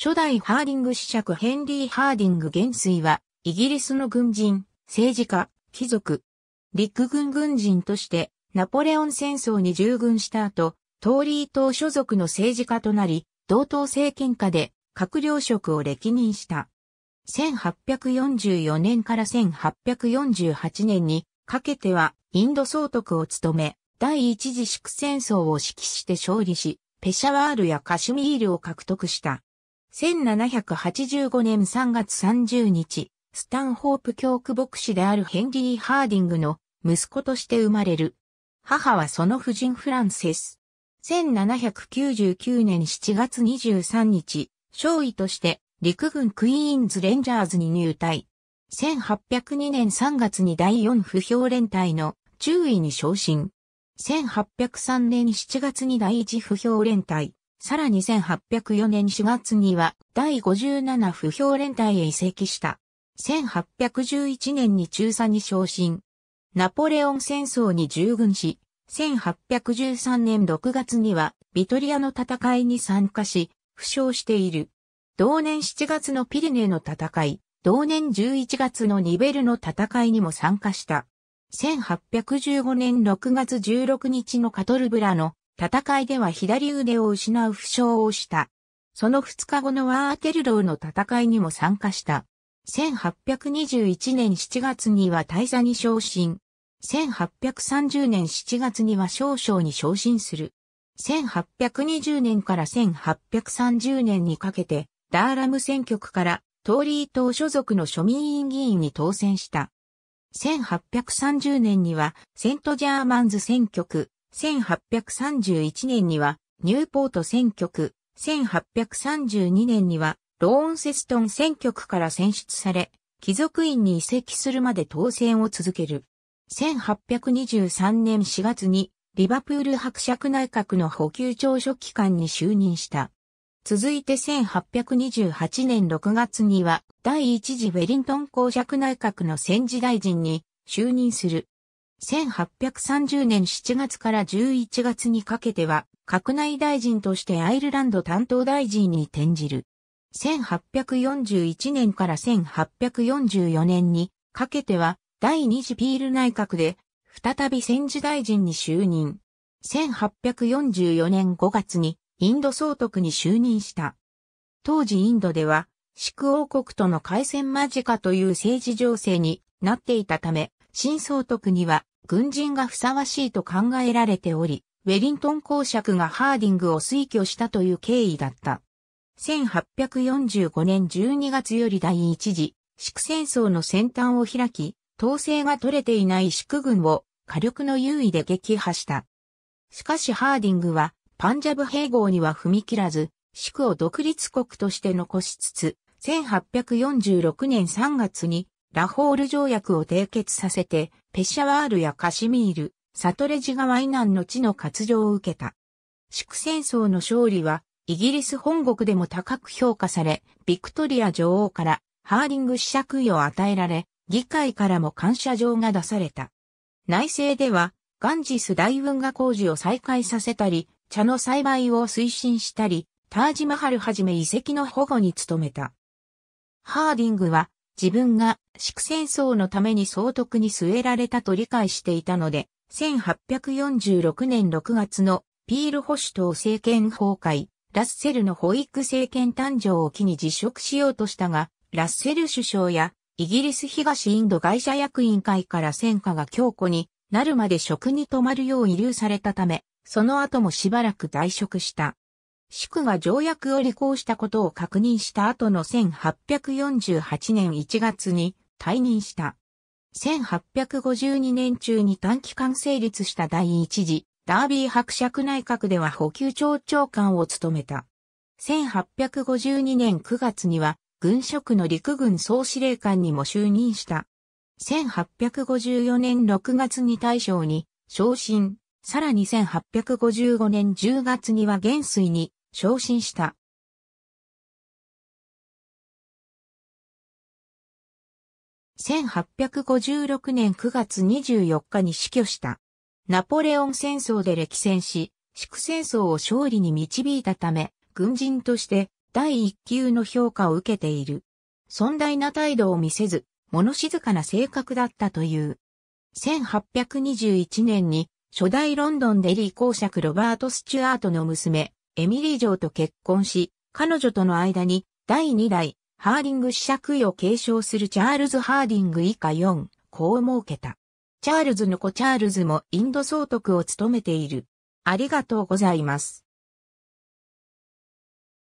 初代ハーディング子爵ヘンリー・ハーディング元帥は、イギリスの軍人、政治家、貴族、陸軍軍人として、ナポレオン戦争に従軍した後、トーリー党所属の政治家となり、同党政権下で閣僚職を歴任した。1844年から1848年にかけてはインド総督を務め、第一次粛戦争を指揮して勝利し、ペシャワールやカシュミールを獲得した。1785年3月30日、スタンホープ教区牧師であるヘンリー・ハーディングの息子として生まれる。母はその夫人フランセス。1799年7月23日、少尉として陸軍クイーンズ・レンジャーズに入隊。1802年3月に第4不評連隊の中尉に昇進。1803年7月に第1不評連隊。さらに1804年4月には第57不評連隊へ移籍した。1811年に中佐に昇進。ナポレオン戦争に従軍し、1813年6月にはビトリアの戦いに参加し、負傷している。同年7月のピリネの戦い、同年11月のニベルの戦いにも参加した。1815年6月16日のカトルブラの戦いでは左腕を失う負傷をした。その2日後のワーテルローの戦いにも参加した。1821年7月には大佐に昇進。1830年7月には少将に昇進する。1820年から1830年にかけて、ダーラム選挙区からトーリー党所属の庶民院議員に当選した。1830年にはセントジャーマンズ選挙区、1831年にはニューポート選挙区、1832年にはローンセストン選挙区から選出され、貴族院に移籍するまで当選を続ける。1823年4月にリバプール伯爵内閣の補給長書機関に就任した。続いて1828年6月には第一次ウェリントン公爵内閣の戦時大臣に就任する。1830年7月から11月にかけては、閣内大臣としてアイルランド担当大臣に転じる。1841年から1844年にかけては、第二次ピール内閣で、再び戦時大臣に就任。1844年5月に、インド総督に就任した。当時インドでは、シ王国との海戦間近という政治情勢になっていたため、新総督には軍人がふさわしいと考えられており、ウェリントン公爵がハーディングを推挙したという経緯だった。1845年12月より第一次、祝戦争の先端を開き、統制が取れていない祝軍を火力の優位で撃破した。しかしハーディングは、パンジャブ併合には踏み切らず、祝を独立国として残しつつ、1846年3月にラホール条約を締結させて、ペシャワールやカシミール、サトレジ川以南の地の割譲を受けた。祝戦争の勝利は、イギリス本国でも高く評価され、ビクトリア女王からハーリング試着位を与えられ、議会からも感謝状が出された。内政では、ガンジス大運河工事を再開させたり、茶の栽培を推進したり、タージマハルはじめ遺跡の保護に努めた。ハーディングは自分が祝戦争のために総督に据えられたと理解していたので、1846年6月のピール保守党政権崩壊、ラッセルの保育政権誕生を機に辞職しようとしたが、ラッセル首相やイギリス東インド会社役員会から戦火が強固になるまで職に泊まるよう遺留されたため、その後もしばらく退職した。祝が条約を履行したことを確認した後の1848年1月に退任した。1852年中に短期間成立した第一次ダービー伯爵内閣では補給庁長官を務めた。1852年9月には軍職の陸軍総司令官にも就任した。1854年6月に大将に昇進、さらに1855年10月には元帥に昇進した。1856年9月24日に死去した。ナポレオン戦争で歴戦し、祝戦争を勝利に導いたため、軍人として第一級の評価を受けている。尊大な態度を見せず、物静かな性格だったという。1821年に初代ロンドンでリー公爵ロバート・スチュアートの娘、エミリー城と結婚し、彼女との間に第2代ハーディング子爵位を継承するチャールズ・ハーディング以下4子を設けた。チャールズの子チャールズもインド総督を務めている。ありがとうございます。